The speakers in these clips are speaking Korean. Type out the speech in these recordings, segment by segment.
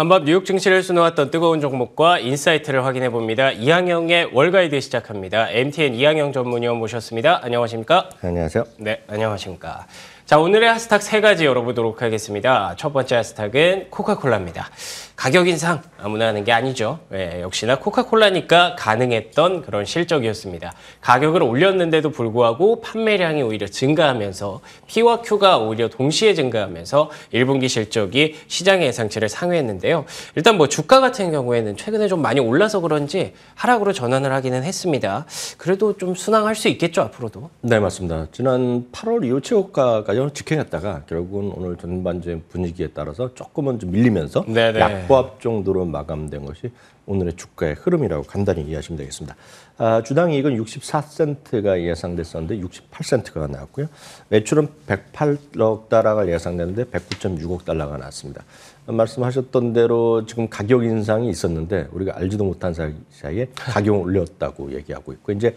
한밤 뉴욕 증시를 수놓았던 뜨거운 종목과 인사이트를 확인해 봅니다. 이항영의 월가이드 시작합니다. MTN 이항영 전문위원 모셨습니다. 안녕하십니까? 안녕하세요. 네, 안녕하십니까? 자, 오늘의 하스탁 세 가지 열어보도록 하겠습니다. 첫 번째 하스탁은 코카콜라입니다. 가격 인상 아무나 하는 게 아니죠. 예, 역시나 코카콜라니까 가능했던 그런 실적이었습니다. 가격을 올렸는데도 불구하고 판매량이 오히려 증가하면서 P와 Q가 오히려 동시에 증가하면서 1분기 실적이 시장의 예상치를 상회했는데요. 일단 뭐 주가 같은 경우에는 최근에 좀 많이 올라서 그런지 하락으로 전환을 하기는 했습니다. 그래도 좀 순항할 수 있겠죠, 앞으로도? 네, 맞습니다. 지난 8월 이후 최고가까지 자리를 지켜냈다가 결국은 오늘 전반적인 분위기에 따라서 조금은 좀 밀리면서 네네. 네. 약보합 정도로 마감된 것이 오늘의 주가의 흐름이라고 간단히 이해하시면 되겠습니다. 아, 주당 이익은 64센트가 예상됐었는데 68센트가 나왔고요. 매출은 108억 달러가 예상되는데 109.6억 달러가 나왔습니다. 말씀하셨던 대로 지금 가격 인상이 있었는데 우리가 알지도 못한 사이에 가격을 올렸다고 얘기하고 있고 이제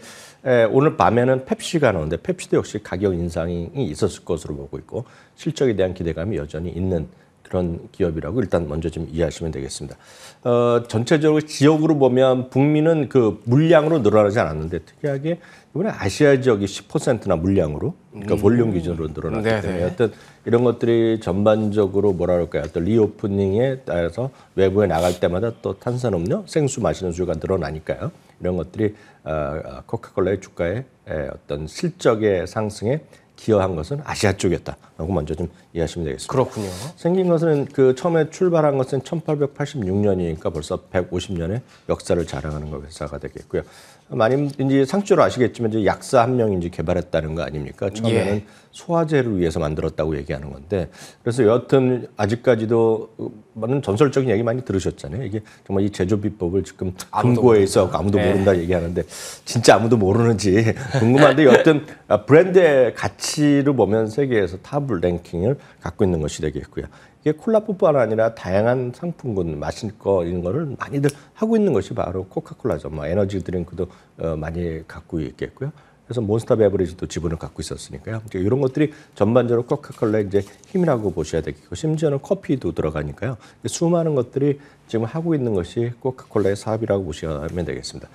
오늘 밤에는 펩시가 나오는데 펩시도 역시 가격 인상이 있었을 것으로 보고 있고 실적에 대한 기대감이 여전히 있는 그런 기업이라고 일단 먼저 좀 이해하시면 되겠습니다. 어, 전체적으로 지역으로 보면 북미는 그 물량으로 늘어나지 않았는데 특이하게 이번에 아시아 지역이 10%나 물량으로 그러니까 음. 볼륨 기준으로 늘어났기 네네. 네. 때문에 어떤 이런 것들이 전반적으로 뭐라 그럴까요? 어떤 리오프닝에 따라서 외부에 나갈 때마다 또 탄산음료, 생수 마시는 수요가 늘어나니까요. 이런 것들이 어, 어 코카콜라의 주가에 어떤 실적의 상승에 기여한 것은 아시아 쪽이었다라고 먼저 좀 이해하시면 되겠습니다. 그렇군요. 생긴 것은 그 처음에 출발한 것은 1886년이니까 벌써 150년의 역사를 자랑하는 거 회사가 되겠고요. 많이 이제 상주로 아시겠지만 이제 약사 한 명이 이제 개발했다는 거 아닙니까? 처음에는 예. 소화제를 위해서 만들었다고 얘기하는 건데 그래서 여하튼 아직까지도 많은 전설적인 얘기 많이 들으셨잖아요. 이게 정말 이 제조 비법을 지금 근고에 있어 아무도 모른다 네. 얘기하는데 진짜 아무도 모르는지 궁금한데 여하튼 아, 브랜드의 가치를 보면 세계에서 탑 랭킹을 갖고 있는 것이 되겠고요. 이게 콜라뿐만 아니라 다양한 상품군, 마실 거 이런 거를 많이들 하고 있는 것이 바로 코카콜라죠. 뭐 에너지 드링크도 어, 많이 갖고 있겠고요. 그래서 몬스터 베버리지도 지분을 갖고 있었으니까요. 이제 이런 것들이 전반적으로 코카콜라의 이제 힘이라고 보셔야 되겠고 심지어는 커피도 들어가니까요. 수많은 것들이 지금 하고 있는 것이 코카콜라의 사업이라고 보시면 되겠습니다.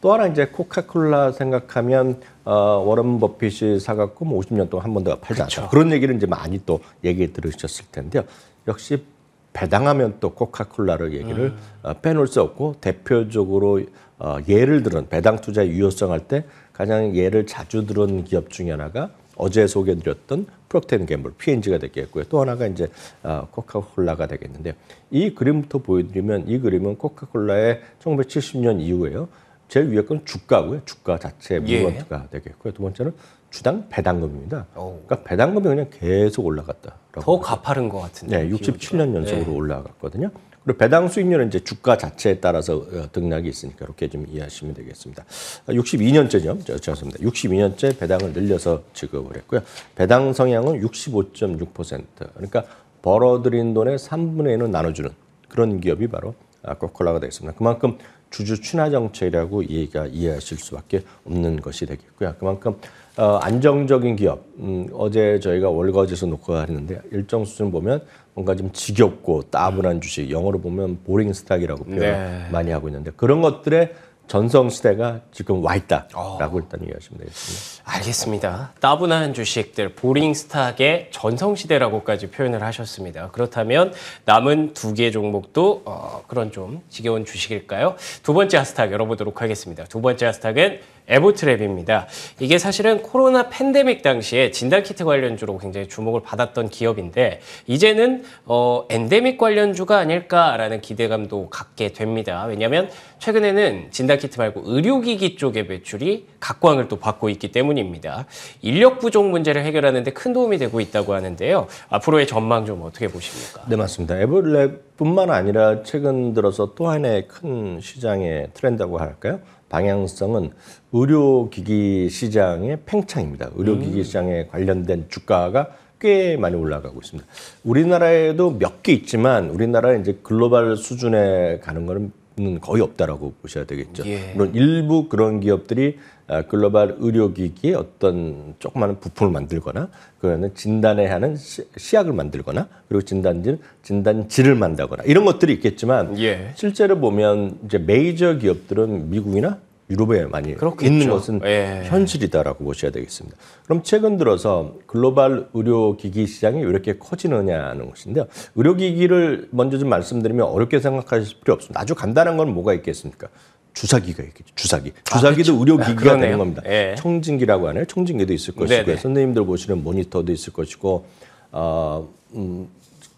또 하나 이제 코카콜라 생각하면 어, 워런 버핏이 사갖고 뭐 50년 동안 한 번도 팔지 그죠 그런 얘기를 이제 많이 또 얘기 들으셨을 텐데요. 역시 배당하면 또 코카콜라를 얘기를 음. 어, 빼놓을 수 없고 대표적으로 어, 예를 들은 배당 투자의 유효성 할 때 가장 예를 자주 들은 기업 중에 하나가 어제 소개드렸던 프록텐 갬블 P&G가 되겠고요. 또 하나가 이제 어, 코카콜라가 되겠는데 요이 그림부터 보여드리면 이 그림은 코카콜라의 1970년 이후에요. 제일 위에 건 주가고요. 주가 자체 예. 물건가 되겠고요. 두 번째는 주당 배당금입니다. 오. 그러니까 배당금이 그냥 계속 올라갔다더 가파른 것 같은데. 네, 67년 연속으로 네. 올라갔거든요. 그리고 배당 수익률은 이제 주가 자체에 따라서 어, 등락이 있으니까 이렇게 좀 이해하시면 되겠습니다. 62년째죠. 아, 죄송합니다. 62년째 배당을 늘려서 지급을 했고요. 배당 성향은 65.6% 그러니까 벌어들인 돈의 3분의 1은 나눠주는 그런 기업이 바로 아, 코콜라가 되겠습니다. 그만큼 주주 친화 정책이라고 이해가 이해하실 수밖에 없는 것이 되겠고요. 그만큼 어, 안정적인 기업 음, 어제 저희가 월거지에서 녹화했는데 일정 수준 보면 뭔가 좀 지겹고 따분한 주식 영어로 보면 보링 스탁이라고 표현 네. 많이 하고 있는데 그런 것들의 전성 시대가 지금 와 있다라고 어. 일단 이해하시면 되겠습니다. 알겠습니다. 따분한 주식들, 보링 스탁의 전성시대라고까지 표현을 하셨습니다. 그렇다면 남은 두 개 종목도 어, 그런 좀 지겨운 주식일까요? 두 번째 하스탁 열어보도록 하겠습니다. 두 번째 하스탁은 에보트랩입니다. 이게 사실은 코로나 팬데믹 당시에 진단키트 관련주로 굉장히 주목을 받았던 기업인데 이제는 어, 엔데믹 관련주가 아닐까라는 기대감도 갖게 됩니다. 왜냐하면 최근에는 진단키트 말고 의료기기 쪽의 매출이 각광을 또 받고 있기 때문에 때문입니다. 인력 부족 문제를 해결하는 데 큰 도움이 되고 있다고 하는데요. 앞으로의 전망 좀 어떻게 보십니까? 네, 맞습니다. 에버랩뿐만 아니라 최근 들어서 또 하나의 큰 시장의 트렌드라고 할까요? 방향성은 의료기기 시장의 팽창입니다. 의료기기 음. 시장에 관련된 주가가 꽤 많이 올라가고 있습니다. 우리나라에도 몇 개 있지만 우리나라 이제 글로벌 수준에 가는 거는 는 거의 없다라고 보셔야 되겠죠. 예. 물론 일부 그런 기업들이 아, 글로벌 의료기기의 어떤 조그마한 부품을 만들거나 그거는 진단에 하는 시약을 만들거나 그리고 진단질 진단지를 만다거나 이런 것들이 있겠지만 예. 실제로 보면 이제 메이저 기업들은 미국이나 유럽에 많이 그렇겠죠. 있는 것은 예. 현실이다라고 보셔야 되겠습니다. 그럼 최근 들어서 글로벌 의료기기 시장이 왜 이렇게 커지느냐는 것인데요. 의료기기를 먼저 좀 말씀드리면 어렵게 생각하실 필요 없습니다. 아주 간단한 건 뭐가 있겠습니까? 주사기가 있겠죠. 주사기. 아, 주사기도 아, 의료기기가 아, 되는 겁니다. 예. 청진기라고 하네요. 청진기도 있을 것이고 선생님들 보시는 모니터도 있을 것이고, 어, 음,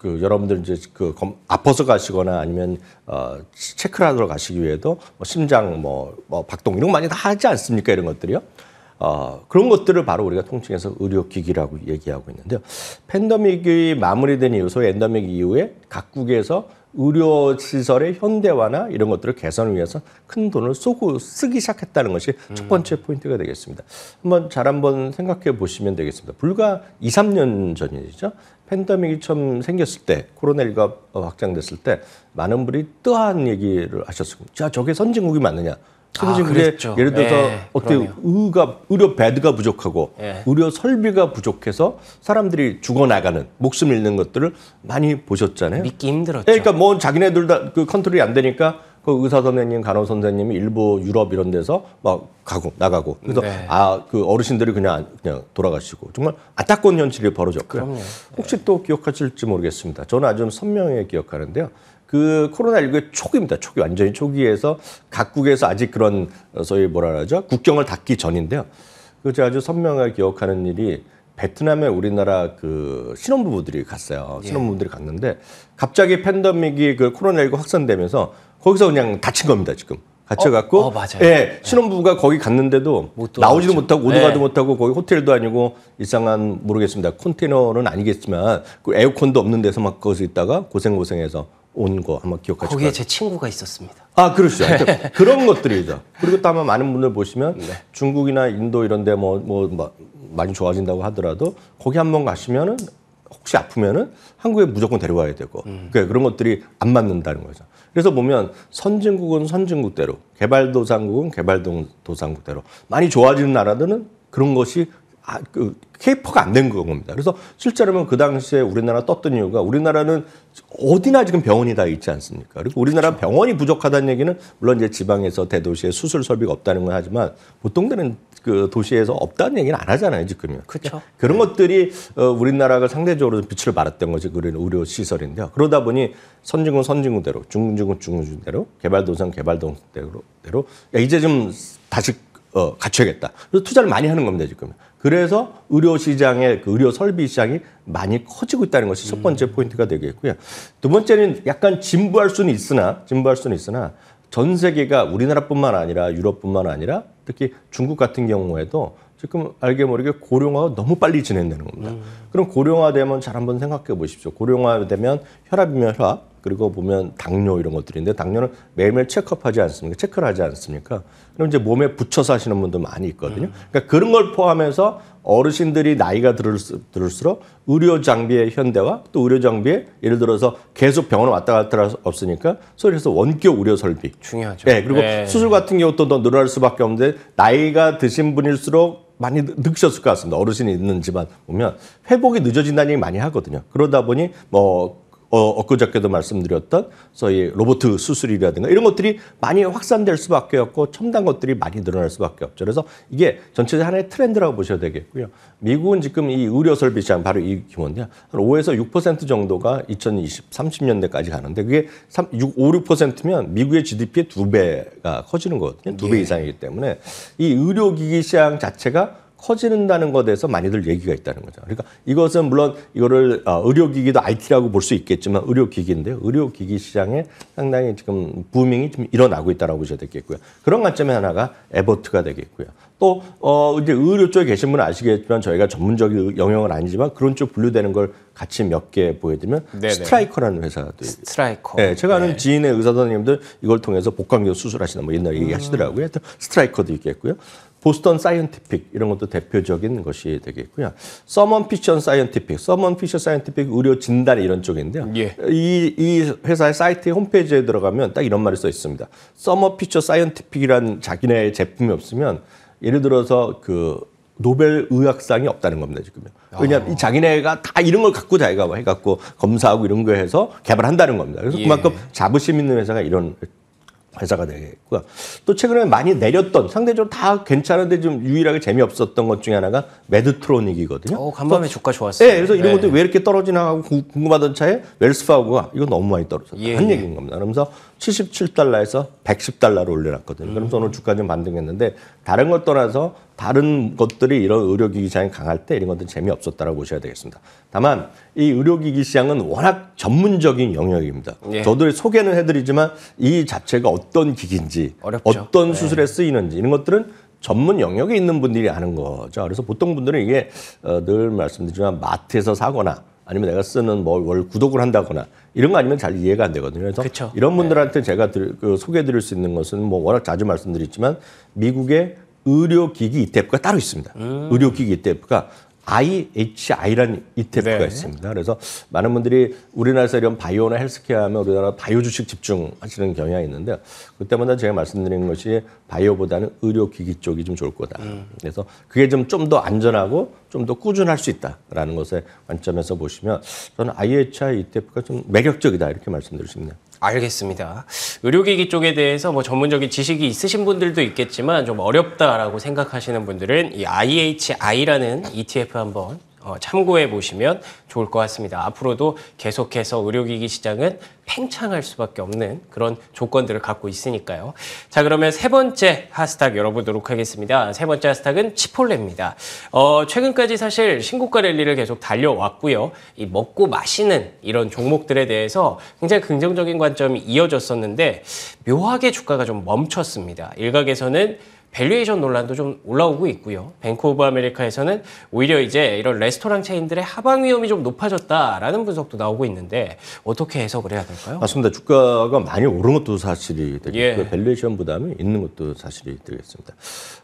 그 여러분들 이제 그 검, 아파서 가시거나 아니면 어 체크를 하러 가시기 위해도 뭐 심장 뭐, 뭐 박동 이런 거 많이 다 하지 않습니까 이런 것들이요. 어, 그런 것들을 바로 우리가 통칭해서 의료기기라고 얘기하고 있는데요. 팬데믹이 마무리된 이후, 소위 엔더믹 이후에 각국에서 의료 시설의 현대화나 이런 것들을 개선을 위해서 큰 돈을 쏘고 쓰기 시작했다는 것이 첫 음. 번째 포인트가 되겠습니다. 한번 잘 한번 생각해 보시면 되겠습니다. 불과 2, 3년 전이죠. 팬데믹이 처음 생겼을 때 코로나19가 확장됐을 때 많은 분이 뜨한 얘기를 하셨습니다. 자, 저게 선진국이 맞느냐? 그래서 아, 지금 그게 그랬죠. 예를 들어서 예, 어떻게 의가 의료 배드가 부족하고 예. 의료 설비가 부족해서 사람들이 죽어나가는 목숨 잃는 것들을 많이 보셨잖아요. 믿기 힘들었죠. 예, 그러니까 뭐 자기네들 다 그 컨트롤이 안 되니까 그 의사 선생님, 간호 선생님이 일부 유럽 이런 데서 막 가고 나가고 그래서 네. 아그 어르신들이 그냥 그냥 돌아가시고 정말 안타까운 현실이 벌어졌고요. 그럼요. 혹시 네. 또 기억하실지 모르겠습니다. 저는 아주 선명하게 기억하는데요. 그 코로나19의 초기입니다. 초기, 완전히 초기에서 각국에서 아직 그런 어, 소위 뭐라 그러죠? 국경을 닫기 전인데요. 그 제가 아주 선명하게 기억하는 일이 베트남에 우리나라 그 신혼부부들이 갔어요. 예. 신혼부부들이 갔는데 갑자기 팬데믹이 그 코로나19 확산되면서 거기서 그냥 닫힌 겁니다, 지금. 갇혀갖고 어, 어, 예 네. 신혼부부가 거기 갔는데도 나오지도 못하고 오도 네. 가도 못하고 거기 호텔도 아니고 이상한 모르겠습니다 컨테이너는 아니겠지만 그 에어컨도 없는 데서 막 거기서 있다가 고생 고생해서 온거 한번 기억하시거 거기에 제 친구가 있었습니다. 아, 그렇죠. 그러니까 그런 것들이죠. 그리고 또 아마 많은 분들 보시면 네. 중국이나 인도 이런 데 뭐, 뭐, 뭐, 많이 좋아진다고 하더라도 거기 한번 가시면은 혹시 아프면은 한국에 무조건 데려와야 되고 음. 그러니까 그런 것들이 안 맞는다는 거죠. 그래서 보면 선진국은 선진국대로 개발도상국은 개발도상국대로 많이 좋아지는 나라들은 그런 것이 아, 그 케이퍼가 안 된 겁니다. 그래서 실제로는 그 당시에 우리나라 떴던 이유가 우리나라는 어디나 지금 병원이 다 있지 않습니까? 그리고 우리나라 그렇죠. 병원이 부족하다는 얘기는 물론 이제 지방에서 대도시에 수술 설비가 없다는 건 하지만 보통 되는 그 도시에서 없다는 얘기는 안 하잖아요, 지금은 그렇죠. 그런 네. 것들이 어, 우리나라가 상대적으로 빛을 발았던 것이 그런 의료 시설인데요. 그러다 보니 선진국 선진국대로, 중진국 중진국대로, 개발도상 개발도상대로, 야, 이제 좀 다시 어, 갖춰야겠다. 그래서 투자를 많이 하는 겁니다, 지금. 그래서 의료 시장의 그 의료 설비 시장이 많이 커지고 있다는 것이 첫 번째 음. 포인트가 되겠고요. 두 번째는 약간 진부할 수는 있으나 진부할 수는 있으나 전 세계가 우리나라뿐만 아니라 유럽뿐만 아니라 특히 중국 같은 경우에도 지금 알게 모르게 고령화가 너무 빨리 진행되는 겁니다. 음. 그럼 고령화되면 잘 한번 생각해 보십시오. 고령화되면 혈압이면 혈압, 그리고 보면 당뇨 이런 것들인데 당뇨는 매일매일 체크업하지 않습니까? 체크를 하지 않습니까? 그럼 이제 몸에 붙여서 하시는 분들 많이 있거든요. 음. 그러니까 그런 걸 포함해서 어르신들이 나이가 들을수록 의료 장비의 현대화 또 의료 장비의 예를 들어서 계속 병원 을 왔다 갔다 할 수 없으니까 소위에서 원격 의료 설비 중요하죠. 네, 그리고 네. 수술 같은 경우도 더 늘어날 수밖에 없는데 나이가 드신 분일수록 많이 늦으셨을 것 같습니다. 어르신이 있는 집안 보면 회복이 늦어진다는 얘기 많이 하거든요. 그러다 보니 뭐 어, 엊그저께도 말씀드렸던 소위 로보트 수술이라든가 이런 것들이 많이 확산될 수밖에 없고 첨단 것들이 많이 늘어날 수밖에 없죠. 그래서 이게 전체적 하나의 트렌드라고 보셔야 되겠고요. 미국은 지금 이 의료 설비 시장 바로 이 규모인데요. 한 5에서 6% 정도가 2020, 30년대까지 가는데 그게 3, 6, 5, 6%면 미국의 GDP의 두 배가 커지는 거거든요. 두배 예. 이상이기 때문에 이 의료기기 시장 자체가 커지는다는 것에 대해서 많이들 얘기가 있다는 거죠. 그러니까 이것은 물론 이거를 어, 의료기기도 IT라고 볼 수 있겠지만 의료기기인데요. 의료기기 시장에 상당히 지금 부밍이 좀 일어나고 있다고 보셔야 되겠고요. 그런 관점의 하나가 에버트가 되겠고요. 또, 어, 이제 의료 쪽에 계신 분은 아시겠지만 저희가 전문적인 영역은 아니지만 그런 쪽 분류되는 걸 같이 몇 개 보여드리면 네네. 스트라이커라는 회사도 스트라이커. 네, 제가 아는 네. 지인의 의사 선생님들 이걸 통해서 복강경 수술하시는 뭐 옛날에 얘기하시더라고요. 스트라이커도 있겠고요. 보스턴 사이언티픽 이런 것도 대표적인 것이 되겠고요. 서먼 피션 사이언티픽, 서먼 피셔 사이언티픽 의료 진단 이런 쪽인데요. 예. 이, 이 회사의 사이트 홈페이지에 들어가면 딱 이런 말이 써 있습니다. 서머 피셔 사이언티픽이란 자기네 제품이 없으면 예를 들어서 그 노벨 의학상이 없다는 겁니다 지금. 왜냐하면 이 아. 자기네가 다 이런 걸 갖고 자기가 뭐 해갖고 검사하고 이런 거 해서 개발한다는 겁니다. 그래서 예. 그만큼 자부심 있는 회사가 이런 회사가 되겠고요. 또 최근에 많이 내렸던 상대적으로 다 괜찮은데 좀 유일하게 재미없었던 것 중에 하나가 메드트로닉이거든요 어, 간밤에 주가 좋았어요. 네, 그래서 이런 네. 것들 이왜 이렇게 떨어지나 하고 궁금하던 차에 웰스파우가 이거 너무 많이 떨어졌다. 예. 한 예. 얘기인 겁니다. 그러면서 77달러에서 110달러로 올려놨거든요. 그럼서 오늘 주가 좀 반등했는데 다른 것 떠나서 다른 것들이 이런 의료기기 시장이 강할 때 이런 것들은 재미없었다라고 보셔야 되겠습니다. 다만 이 의료기기 시장은 워낙 전문적인 영역입니다. 예. 저도 소개는 해드리지만 이 자체가 어떤 기기인지 어렵죠. 어떤 네. 수술에 예. 쓰이는지 이런 것들은 전문 영역에 있는 분들이 아는 거죠. 그래서 보통 분들은 이게 어, 늘 말씀드리지만 마트에서 사거나 아니면 내가 쓰는 뭘뭐 구독을 한다거나 이런 거 아니면 잘 이해가 안 되거든요. 그래서 그쵸. 이런 분들한테 네. 제가 들, 그, 소개해드릴 수 있는 것은 뭐 워낙 자주 말씀드렸지만 미국의 의료기기 이태프가 따로 있습니다. 음. 의료기기 이태프가 IHI라는 이테프가 네. 있습니다. 그래서 많은 분들이 우리나라에서 이런 바이오나 헬스케어 하면 우리나라 바이오 주식 집중하시는 경향이 있는데 그때마다 제가 말씀드린 것이 바이오보다는 의료기기 쪽이 좀 좋을 거다. 음. 그래서 그게 좀 좀 더 안전하고 좀 더 꾸준할 수 있다라는 것의 관점에서 보시면 저는 IHI 이테프가 좀 매력적이다 이렇게 말씀드리십니다. 알겠습니다. 의료기기 쪽에 대해서 뭐 전문적인 지식이 있으신 분들도 있겠지만 좀 어렵다라고 생각하시는 분들은 이 IHI라는 ETF 한번 어, 참고해 보시면 좋을 것 같습니다. 앞으로도 계속해서 의료기기 시장은 팽창할 수밖에 없는 그런 조건들을 갖고 있으니까요. 자 그러면 세 번째 하스탁 열어보도록 하겠습니다. 세 번째 하스탁은 치폴레입니다. 어, 최근까지 사실 신고가 랠리를 계속 달려왔고요. 이 먹고 마시는 이런 종목들에 대해서 굉장히 긍정적인 관점이 이어졌었는데 묘하게 주가가 좀 멈췄습니다. 일각에서는 밸류에이션 논란도 좀 올라오고 있고요. 뱅크 오브 아메리카에서는 오히려 이제 이런 레스토랑 체인들의 하방 위험이 좀 높아졌다라는 분석도 나오고 있는데 어떻게 해석을 해야 될까요? 맞습니다. 주가가 많이 오른 것도 사실이 되고 예. 밸류에이션 그 부담이 있는 것도 사실이 되겠습니다.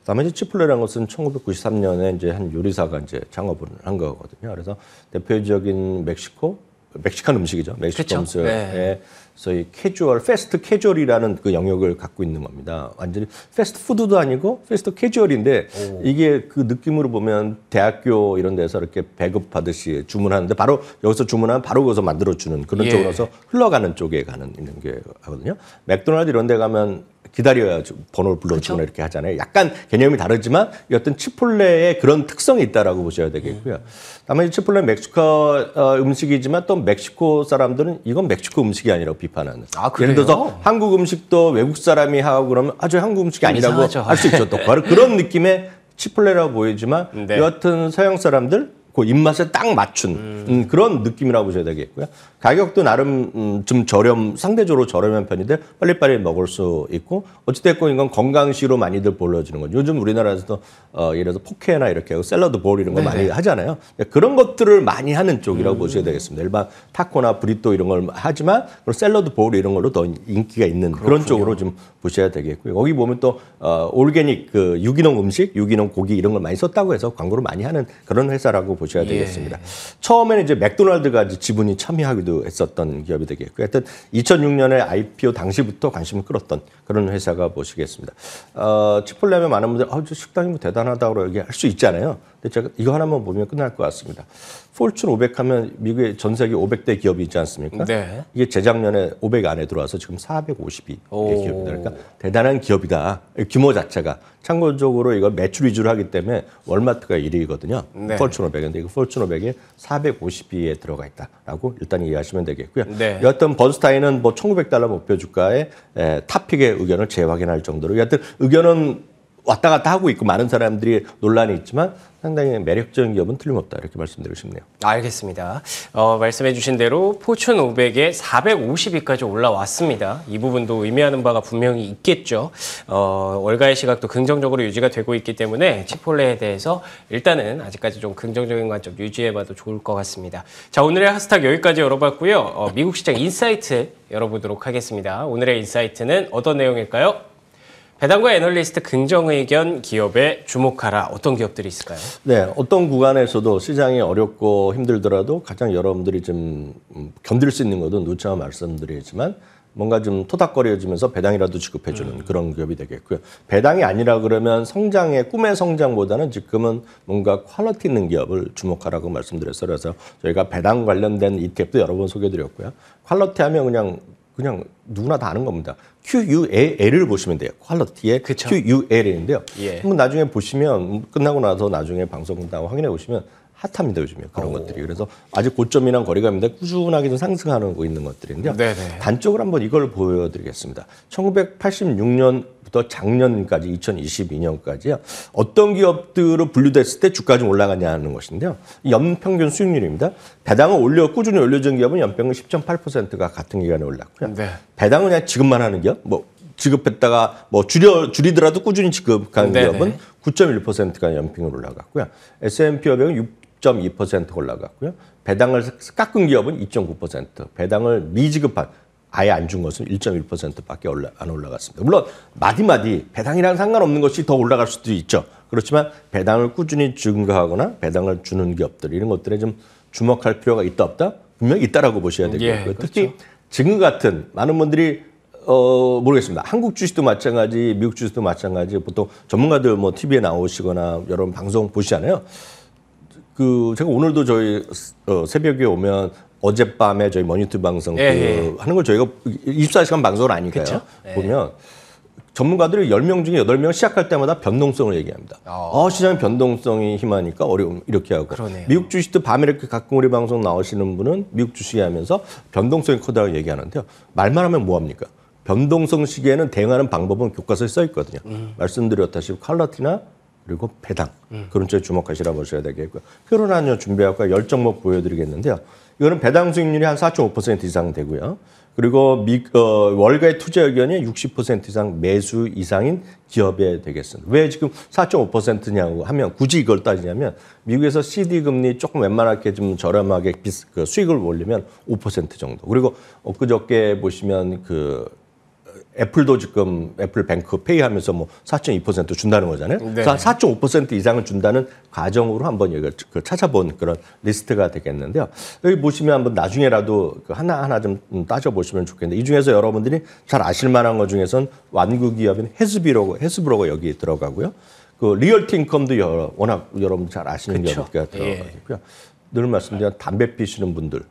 다만 이제 치플레라는 것은 1993년에 이제 한 요리사가 이제 창업을 한 거거든요. 그래서 대표적인 멕시코 멕시칸 음식이죠. 멕시코 그렇죠. 음식에 네. 소위 캐주얼, 패스트 캐주얼이라는 그 영역을 갖고 있는 겁니다. 완전히 패스트 푸드도 아니고 패스트 캐주얼인데 오. 이게 그 느낌으로 보면 대학교 이런 데서 이렇게 배급하듯이 주문하는데 바로 여기서 주문하면 바로 거기서 만들어주는 그런 예. 쪽으로서 흘러가는 쪽에 가는 이런 게 하거든요. 맥도날드 이런 데 가면 기다려야 번호를 불러주거나 이렇게 하잖아요. 약간 개념이 다르지만 어떤 치폴레의 그런 특성이 있다라고 보셔야 되겠고요. 음. 다만 치폴레 멕시코 어, 음식이지만 또 멕시코 사람들은 이건 멕시코 음식이 아니라고 비판하는. 아, 예를 들어서 한국 음식도 외국 사람이 하고 그러면 아주 한국 음식이 아니라고 할 수 있죠. 또 바로 그런 느낌의 치폴레라고 보이지만 네. 여하튼 서양 사람들 그 입맛에 딱 맞춘 음. 음. 그런 느낌이라고 보셔야 되겠고요. 가격도 나름 음, 좀 저렴, 상대적으로 저렴한 편인데 빨리빨리 먹을 수 있고 어찌됐건 이건 건강식으로 많이들 보여지는 거죠. 요즘 우리나라에서도 어, 예를 들어서 포케나 이렇게 샐러드 볼 이런 거 네. 많이 하잖아요. 그런 것들을 많이 하는 쪽이라고 음. 보셔야 되겠습니다. 일반 타코나 브리또 이런 걸 하지만 그런 샐러드 볼 이런 걸로 더 인기가 있는 그렇군요. 그런 쪽으로 좀 보셔야 되겠고요. 거기 보면 또 어, 올게닉 그 유기농 음식, 유기농 고기 이런 걸 많이 썼다고 해서 광고를 많이 하는 그런 회사라고 보셔야 예. 되겠습니다. 예. 처음에는 이제 맥도날드가 이제 지분이 참여하기도 했었던 기업이 되겠고, 하여튼 2006년에 IPO 당시부터 관심을 끌었던 그런 회사가 보시겠습니다. 어, 치폴레 면 많은 분들, 아, 저 식당이 뭐 대단하다고 얘기할 수 있잖아요. 근데 제가 이거 하나만 보면 끝날 것 같습니다. 폴춘 500 하면 미국의 전 세계 500대 기업이 있지 않습니까? 네. 이게 재작년에 500 안에 들어와서 지금 452의 기업이다. 그러니까 대단한 기업이다. 규모 자체가. 참고적으로 이거 매출 위주로 하기 때문에 월마트가 1위거든요. 네. 폴춘 500인데 이거 폴춘 500이 452에 들어가 있다라고 일단 이해하시면 되겠고요. 네. 여하튼 번스타인은 뭐 1900달러 목표 주가 에, 탑픽에 의견을 재확인할 정도로 여하튼 의견은 왔다 갔다 하고 있고 많은 사람들이 논란이 있지만 상당히 매력적인 기업은 틀림없다 이렇게 말씀드리고 싶네요. 알겠습니다. 어, 말씀해주신 대로 포춘 500에 450위까지 올라왔습니다. 이 부분도 의미하는 바가 분명히 있겠죠. 어, 월가의 시각도 긍정적으로 유지가 되고 있기 때문에 치폴레에 대해서 일단은 아직까지 좀 긍정적인 관점 유지해봐도 좋을 것 같습니다. 자 오늘의 하스탁 여기까지 열어봤고요. 어, 미국 시장 인사이트 열어보도록 하겠습니다. 오늘의 인사이트는 어떤 내용일까요? 배당과 애널리스트 긍정 의견 기업에 주목하라. 어떤 기업들이 있을까요? 네, 어떤 구간에서도 시장이 어렵고 힘들더라도 가장 여러분들이 좀 음, 견딜 수 있는 것은 누차 말씀드리지만 뭔가 좀 토닥거려지면서 배당이라도 지급해주는 음. 그런 기업이 되겠고요. 배당이 아니라 그러면 성장의 꿈의 성장보다는 지금은 뭔가 퀄리티 있는 기업을 주목하라고 말씀드렸어요. 그래서 저희가 배당 관련된 이탭도 여러 번 소개드렸고요. 퀄리티 하면 그냥 그냥 누구나 다 아는 겁니다. QUAL을 보시면 돼요. 퀄러티 뒤에 QUL인데요. 예. 한번 나중에 보시면 끝나고 나서 나중에 방송 끝나고 확인해 보시면 핫합니다 요즘에 그런 오. 것들이 그래서 아직 고점이랑 거리감인데 꾸준하게 좀 상승하는 거 있는 것들인데요. 네네. 단적으로 한번 이걸 보여드리겠습니다. 1986년 2019년부터 작년까지 2022년까지 요 어떤 기업들로 분류됐을 때 주가 좀 올라가냐는 것인데요. 연평균 수익률입니다. 배당을 올려 꾸준히 올려준 기업은 연평균 10.8%가 같은 기간에 올랐고요. 네. 배당은 그냥 지금만 하는 기업, 뭐 지급했다가 뭐 줄여 줄이더라도 꾸준히 지급한 네네. 네. 기업은 9.1%가 연평균 올라갔고요. S&P 500은 6.2% 올라갔고요. 배당을 깎은 기업은 2.9%, 배당을 미지급한 아예 안 준 것은 1.1%밖에 올라, 안 올라갔습니다. 물론 마디마디 배당이랑 상관없는 것이 더 올라갈 수도 있죠. 그렇지만 배당을 꾸준히 증가하거나 배당을 주는 기업들 이런 것들에 좀 주목할 필요가 있다 없다 분명히 있다라고 보셔야 되고요. 예, 그렇죠. 특히 증후 같은 많은 분들이 어 모르겠습니다. 한국 주식도 마찬가지, 미국 주식도 마찬가지. 보통 전문가들 뭐 TV에 나오시거나 여러 방송 보시잖아요. 그 제가 오늘도 저희 어, 새벽에 오면 어젯밤에 저희 머니투 방송 그 예, 예. 하는 걸 저희가 24시간 방송은 아니까요. 예. 보면 전문가들이 10명 중에 8명 시작할 때마다 변동성을 얘기합니다. 어. 아. 아, 시장 변동성이 심하니까 어려움 이렇게 하고. 그러네요. 미국 주식도 밤에 이렇게 가끔 우리 방송 나오시는 분은 미국 주식 에 하면서 변동성이 크다고 얘기하는데요. 말만 하면 뭐 합니까? 변동성 시기에는 대응하는 방법은 교과서에 써 있거든요. 음. 말씀드렸다시피 칼라티나 그리고 배당 음. 그런 쪽에 주목하시라 고 보셔야 되겠고요. 표현안요 준비하고 열정목 보여드리겠는데요. 이거는 배당 수익률이 한 4.5% 이상 되고요. 그리고 미, 어, 월가의 투자 의견이 60% 이상 매수 이상인 기업에 되겠습니다. 왜 지금 4.5%냐고 하면 굳이 이걸 따지냐면 미국에서 CD 금리 조금 웬만하게 좀 저렴하게 비스, 그 수익을 올리면 5% 정도. 그리고 엊그저께 보시면 그 애플도 지금 애플 뱅크 페이 하면서 뭐 4.2% 준다는 거잖아요. 네. 그래서 4.5%이상을 준다는 과정으로 한번 여기 그 찾아본 그런 리스트가 되겠는데요. 여기 보시면 한번 나중에라도 그 하나하나 좀 따져보시면 좋겠는데 이 중에서 여러분들이 잘 아실 만한 것 중에선 완구 기업인 헤즈비로고헤즈브로가 여기 들어가고요. 그 리얼티 컴도 여러, 워낙 여러분 잘 아시는 기업가 들어가고요. 예. 늘 말씀드린 담배 피시는 분들은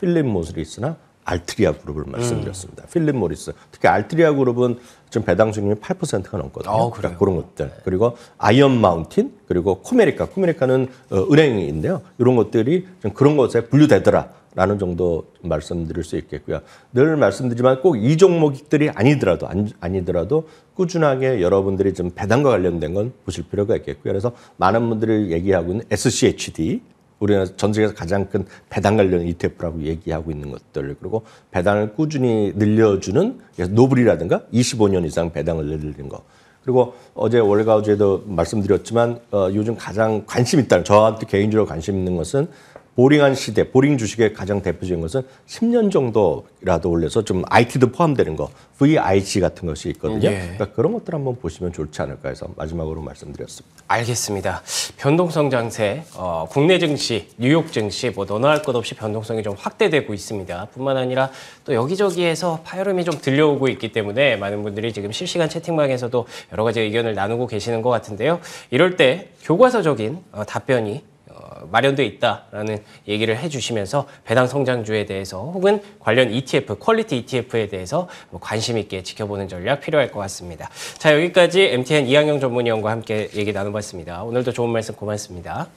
필립 모스리스나 알트리아 그룹을 말씀드렸습니다. 음. 필립 모리스. 특히 알트리아 그룹은 지금 배당 수익률 8%가 넘거든요. 아, 그러니까 그런 것들. 그리고 아이언 마운틴, 그리고 코메리카. 코메리카는 어, 은행인데요. 이런 것들이 좀 그런 것에 분류되더라. 라는 정도 말씀드릴 수 있겠고요. 늘 말씀드리지만 꼭 이 종목들이 아니더라도 아니, 더라도 꾸준하게 여러분들이 좀 배당과 관련된 건 보실 필요가 있겠고요. 그래서 많은 분들이 얘기하고 있는 SCHD 우리나라 전 세계에서 가장 큰 배당 관련 ETF라고 얘기하고 있는 것들 그리고 배당을 꾸준히 늘려주는 노블이라든가 25년 이상 배당을 늘리는 거 그리고 어제 월가우제도 말씀드렸지만 어, 요즘 가장 관심 있다는 저한테 개인적으로 관심 있는 것은 보링한 시대, 보링 주식의 가장 대표적인 것은 10년 정도라도 올려서 좀 IT도 포함되는 거, VIG 같은 것이 있거든요. 예. 그러니까 그런 것들 한번 보시면 좋지 않을까 해서 마지막으로 말씀드렸습니다. 알겠습니다. 변동성 장세, 어, 국내 증시, 뉴욕 증시 뭐 너나 할것 없이 변동성이 좀 확대되고 있습니다. 뿐만 아니라 또 여기저기에서 파열음이 좀 들려오고 있기 때문에 많은 분들이 지금 실시간 채팅방에서도 여러 가지 의견을 나누고 계시는 것 같은데요. 이럴 때 교과서적인 어, 답변이 마련돼 있다라는 얘기를 해주시면서 배당 성장주에 대해서 혹은 관련 ETF, 퀄리티 ETF에 대해서 뭐 관심 있게 지켜보는 전략 필요할 것 같습니다. 자 여기까지 MTN 이항영 전문위원과 함께 얘기 나눠봤습니다. 오늘도 좋은 말씀 고맙습니다.